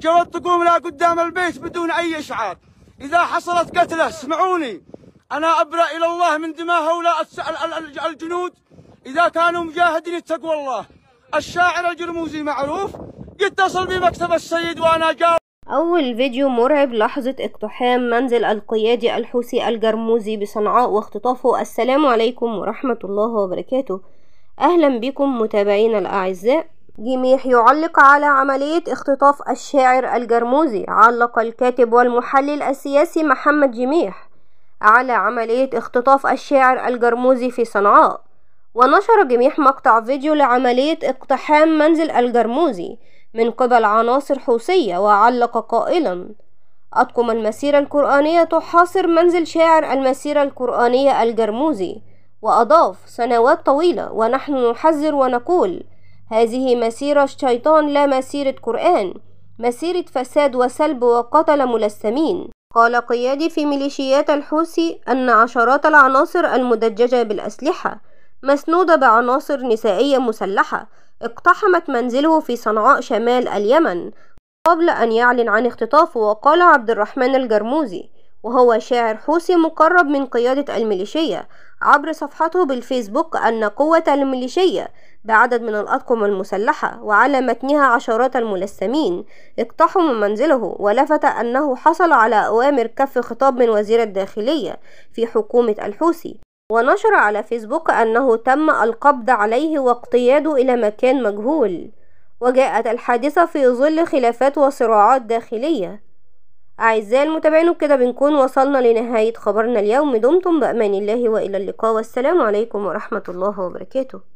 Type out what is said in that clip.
تقوم لا قدام البيت بدون أي إشعار إذا حصلت قتلة اسمعوني أنا أبرأ إلى الله من دماء هؤلاء الجنود إذا كانوا مجاهدين اتقوا الله الشاعر الجرموزي معروف يتصل بمكتب السيد وأنا جار أول فيديو مرعب لحظة اقتحام منزل القيادي الحوثي الجرموزي بصنعاء واختطافه السلام عليكم ورحمة الله وبركاته أهلا بكم متابعينا الأعزاء جميح يعلق على عملية اختطاف الشاعر الجرموزي علق الكاتب والمحلل السياسي محمد جميح على عملية اختطاف الشاعر الجرموزي في صنعاء ونشر جميح مقطع فيديو لعملية اقتحام منزل الجرموزي من قبل عناصر حوثية وعلق قائلا أطقم المسيرة القرآنية تحاصر منزل شاعر المسيرة القرآنية الجرموزي وأضاف سنوات طويلة ونحن نحذر ونقول هذه مسيرة شيطان لا مسيرة قرآن مسيرة فساد وسلب وقتل ملثمين قال قيادي في ميليشيات الحوثي أن عشرات العناصر المدججة بالأسلحة مسنودة بعناصر نسائية مسلحة اقتحمت منزله في صنعاء شمال اليمن قبل أن يعلن عن اختطافه وقال عبد الرحمن الجرموزي وهو شاعر حوثي مقرب من قيادة الميليشية عبر صفحته بالفيسبوك أن قوة الميليشية بعدد من الأطقم المسلحة وعلى متنها عشرات الملثمين اقتحموا من منزله ولفت أنه حصل على أوامر كف خطاب من وزير الداخلية في حكومة الحوثي ونشر على فيسبوك أنه تم القبض عليه واقتياده إلى مكان مجهول وجاءت الحادثة في ظل خلافات وصراعات داخلية أعزائي المتابعين كده بنكون وصلنا لنهاية خبرنا اليوم دمتم بأمان الله وإلى اللقاء والسلام عليكم ورحمة الله وبركاته